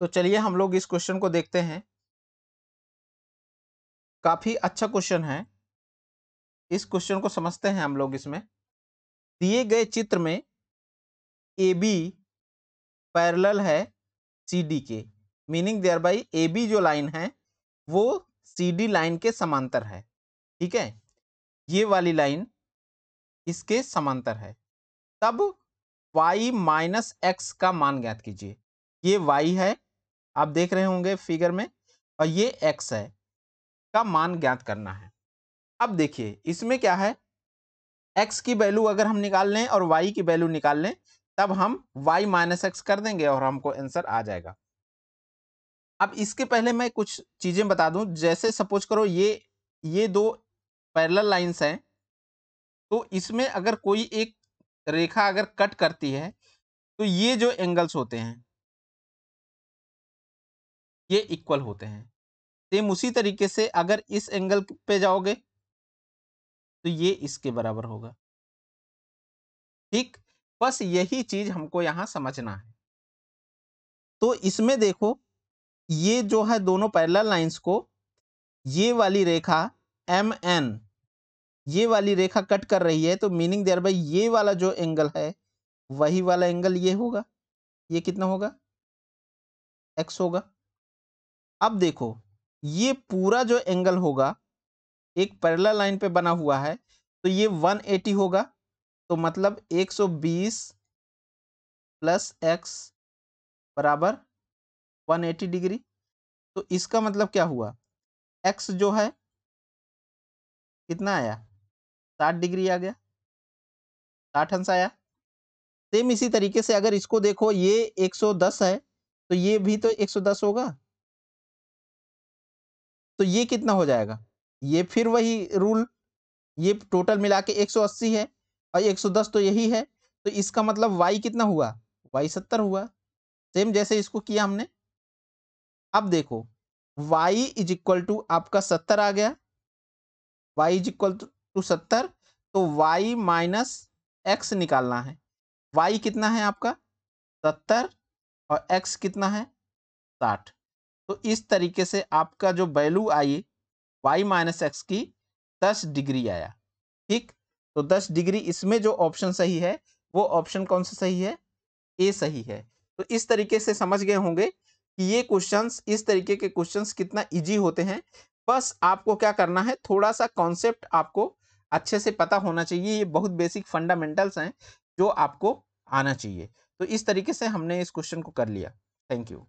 तो चलिए हम लोग इस क्वेश्चन को देखते हैं काफ़ी अच्छा क्वेश्चन है इस क्वेश्चन को समझते हैं हम लोग इसमें दिए गए चित्र में ए बी पैरल है सी डी के meaning there by A B जो लाइन है वो सी डी लाइन के समांतर है ठीक है ये वाली लाइन इसके समांतर है तब वाई माइनस एक्स का मान ज्ञात कीजिए ये वाई है आप देख रहे होंगे फिगर में और ये एक्स है का मान ज्ञात करना है अब देखिए इसमें क्या है एक्स की वैल्यू अगर हम निकाल लें और वाई की वैल्यू निकाल लें तब हम वाई माइनस एक्स कर देंगे और हमको आंसर आ जाएगा अब इसके पहले मैं कुछ चीज़ें बता दूं जैसे सपोज करो ये ये दो पैरल लाइंस हैं तो इसमें अगर कोई एक रेखा अगर कट करती है तो ये जो एंगल्स होते हैं ये इक्वल होते हैं सेम उसी तरीके से अगर इस एंगल पे जाओगे तो ये इसके बराबर होगा ठीक बस यही चीज हमको यहां समझना है तो इसमें देखो ये जो है दोनों पैरल लाइंस को ये वाली रेखा एम एन ये वाली रेखा कट कर रही है तो मीनिंग देर बाई ये वाला जो एंगल है वही वाला एंगल ये होगा ये कितना होगा एक्स होगा अब देखो ये पूरा जो एंगल होगा एक पैरल लाइन पे बना हुआ है तो ये 180 होगा तो मतलब 120 प्लस एक्स बराबर 180 डिग्री तो इसका मतलब क्या हुआ एक्स जो है कितना आया साठ डिग्री आ गया साठ अंश आया सेम इसी तरीके से अगर इसको देखो ये 110 है तो ये भी तो 110 होगा तो ये कितना हो जाएगा ये फिर वही रूल ये टोटल मिला के एक है और 110 तो यही है तो इसका मतलब y कितना हुआ y 70 हुआ सेम जैसे इसको किया हमने अब देखो y इज इक्वल टू आपका 70 आ गया y इज इक्वल टू सत्तर तो y माइनस एक्स निकालना है y कितना है आपका सत्तर और x कितना है साठ तो इस तरीके से आपका जो value I Y minus X की दस डिग्री आया ठीक तो दस डिग्री इसमें जो ऑप्शन सही है वो ऑप्शन कौन सा सही है ए सही है तो इस तरीके से समझ गए होंगे कि ये क्वेश्चंस इस तरीके के क्वेश्चंस कितना इजी होते हैं बस आपको क्या करना है थोड़ा सा कॉन्सेप्ट आपको अच्छे से पता होना चाहिए ये बहुत बेसिक फंडामेंटल्स हैं जो आपको आना चाहिए तो इस तरीके से हमने इस क्वेश्चन को कर लिया थैंक यू